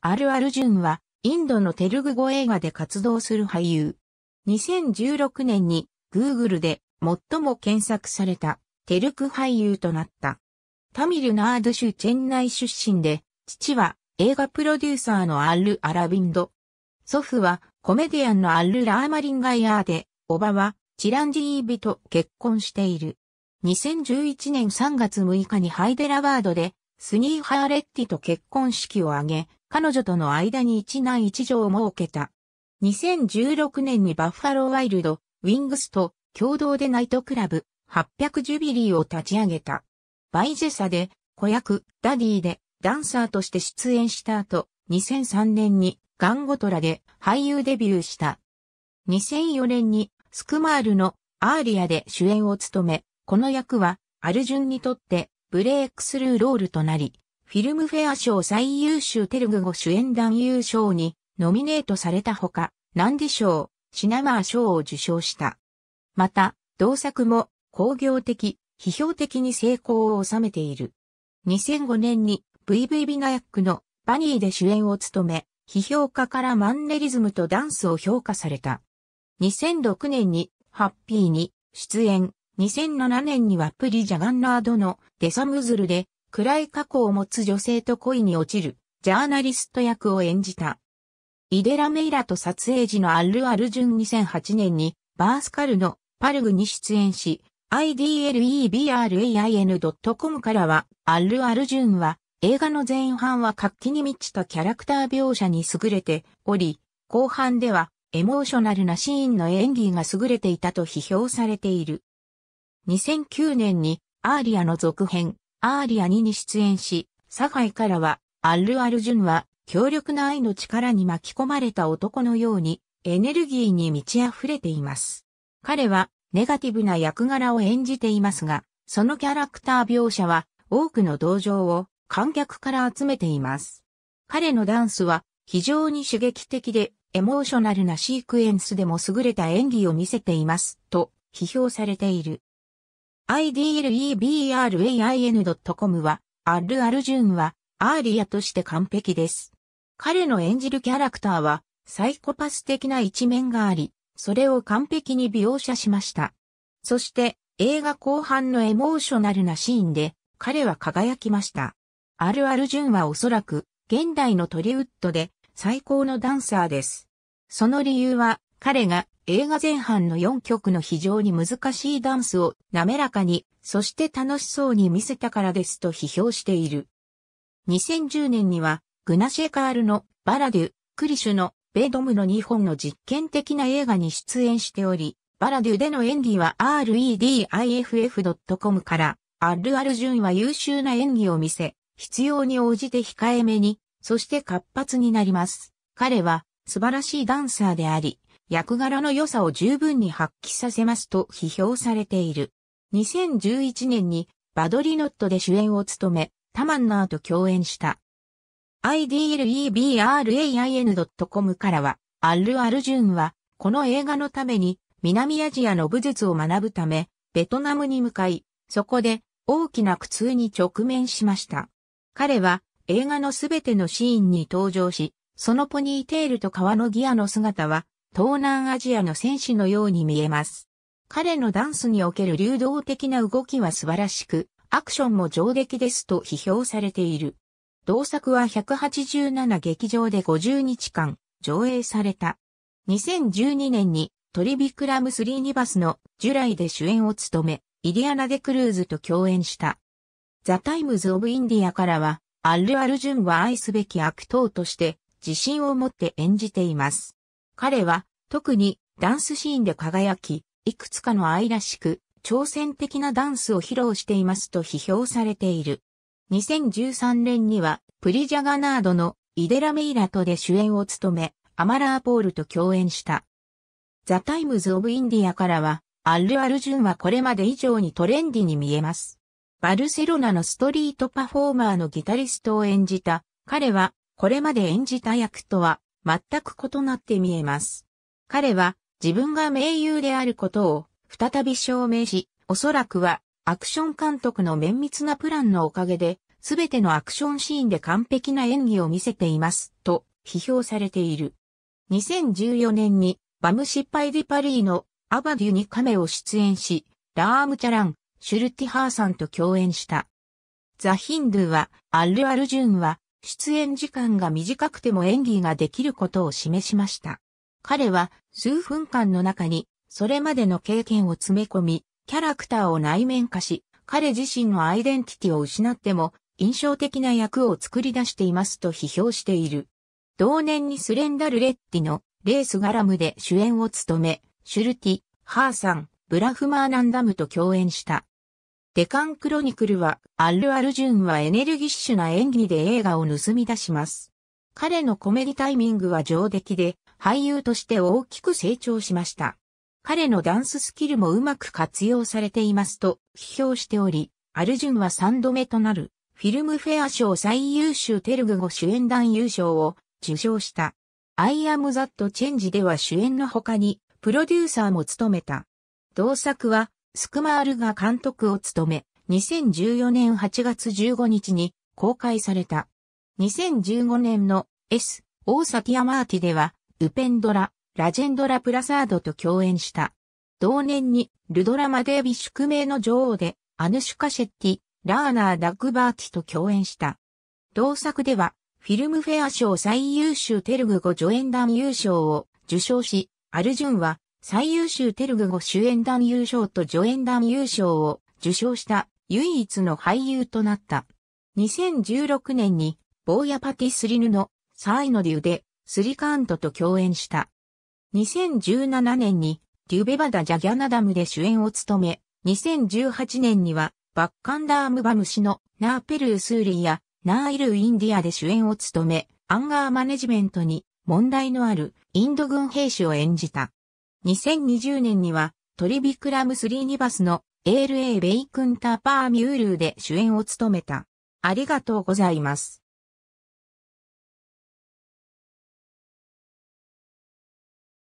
アル・アルジュンは、インドのテルグ語映画で活動する俳優。2016年に、Google で最も検索された、テルク俳優となった。タミルナード州チェン内出身で、父は映画プロデューサーのアル・アラビンド。祖父はコメディアンのアル・ラーマリンガイアーで、おばはチランジービと結婚している。2011年3月6日にハイデラバードでスニー・ハーレッティと結婚式を挙げ、彼女との間に一男一女を設けた。2016年にバッファローワイルド、ウィングスと共同でナイトクラブ、800ジュビリーを立ち上げた。バイジェサで、子役、ダディで、ダンサーとして出演した後、2003年にガンゴトラで俳優デビューした。2004年にスクマールのアーリアで主演を務め、この役はアルジュンにとってブレイクスルーロールとなり、フィルムフェア賞最優秀テルグ語主演男優賞にノミネートされたほか、ナンディ賞、シナマー賞を受賞した。また、同作も工業的、批評的に成功を収めている。2005年に VV ビナヤックのバニーで主演を務め、批評家からマンネリズムとダンスを評価された。2006年にハッピーに出演、2007年にはプリ・ジャガンナードのデサムズルで暗い過去を持つ女性と恋に落ちるジャーナリスト役を演じた。イデラ・メイラと撮影時のアル・アルジュン2008年にバースカルのパルグに出演し、idlebrain.com からはアル・アルジュンは映画の前半は活気に満ちたキャラクター描写に優れており、後半ではエモーショナルなシーンの演技が優れていたと批評されている。2009年にアーリアの続編、アーリア2に出演し、サファイからは、アル・アル・ジュンは、強力な愛の力に巻き込まれた男のように、エネルギーに満ち溢れています。彼は、ネガティブな役柄を演じていますが、そのキャラクター描写は、多くの同情を観客から集めています。彼のダンスは、非常に刺激的で、エモーショナルなシークエンスでも優れた演技を見せています、と批評されている。idlebrain.com は、アるル・アルジュンは、アーリアとして完璧です。彼の演じるキャラクターは、サイコパス的な一面があり、それを完璧に描写しました。そして、映画後半のエモーショナルなシーンで、彼は輝きました。アル・アルジュンはおそらく、現代のトリウッドで、最高のダンサーです。その理由は、彼が映画前半の4曲の非常に難しいダンスを滑らかに、そして楽しそうに見せたからですと批評している。2010年には、グナシェカールのバラデュ、クリシュのベドムの2本の実験的な映画に出演しており、バラデュでの演技は rediff.com から、あるある順位は優秀な演技を見せ、必要に応じて控えめに、そして活発になります。彼は素晴らしいダンサーであり、役柄の良さを十分に発揮させますと批評されている。2011年にバドリノットで主演を務め、タマンナーと共演した。idlebrain.com からは、アル・アルジュンは、この映画のために、南アジアの武術を学ぶため、ベトナムに向かい、そこで大きな苦痛に直面しました。彼は映画のすべてのシーンに登場し、そのポニーテールと革のギアの姿は東南アジアの戦士のように見えます。彼のダンスにおける流動的な動きは素晴らしく、アクションも上出来ですと批評されている。同作は187劇場で50日間上映された。2012年にトリビクラムスリーニバスのジュライで主演を務め、イディアナ・デ・クルーズと共演した。ザ・タイムズ・オブ・インディアからは、アル・アル・ジュンは愛すべき悪党として自信を持って演じています。彼は特にダンスシーンで輝き、いくつかの愛らしく挑戦的なダンスを披露していますと批評されている。2013年にはプリジャガナードのイデラメイラとで主演を務め、アマラーポールと共演した。ザ・タイムズ・オブ・インディアからは、アル・アルジュンはこれまで以上にトレンディに見えます。バルセロナのストリートパフォーマーのギタリストを演じた、彼はこれまで演じた役とは全く異なって見えます。彼は自分が名優であることを再び証明し、おそらくはアクション監督の綿密なプランのおかげで、すべてのアクションシーンで完璧な演技を見せています、と批評されている。2014年にバム失敗ディパリーのアバデュに亀を出演し、ラームチャラン、シュルティハーさんと共演した。ザ・ヒンドゥは、アル・アルジュンは、出演時間が短くても演技ができることを示しました。彼は数分間の中にそれまでの経験を詰め込み、キャラクターを内面化し、彼自身のアイデンティティを失っても印象的な役を作り出していますと批評している。同年にスレンダル・レッティのレースガラムで主演を務め、シュルティ、ハーサン、ブラフマーナンダムと共演した。デカンクロニクルは、アル・アルジュンはエネルギッシュな演技で映画を盗み出します。彼のコメディタイミングは上出来で、俳優として大きく成長しました。彼のダンススキルもうまく活用されていますと批評しており、アルジュンは3度目となるフィルムフェア賞最優秀テルグ語主演男優賞を受賞した。アイアムザットチェンジでは主演の他にプロデューサーも務めた。同作はスクマールが監督を務め、2014年8月15日に公開された。2015年の S、大崎アマーティでは、ウペンドラ、ラジェンドラプラサードと共演した。同年に、ルドラマデービ宿命の女王で、アヌシュカシェッティ、ラーナー・ダッグバーティと共演した。同作では、フィルムフェア賞最優秀テルグ語助演団優勝を受賞し、アルジュンは最優秀テルグ語主演団優勝と助演団優勝を受賞した唯一の俳優となった。2016年に、ボーヤ・パティスリヌのサイノデュでスリカーントと共演した。2017年に、デュベバダ・ジャギャナダムで主演を務め、2018年には、バッカンダームバムシのナーペルースーリーやナーイルインディアで主演を務め、アンガーマネジメントに問題のあるインド軍兵士を演じた。2020年にはトリビクラムスリーニバスの ALA ベイクンタパーミュールーで主演を務めた。ありがとうございます。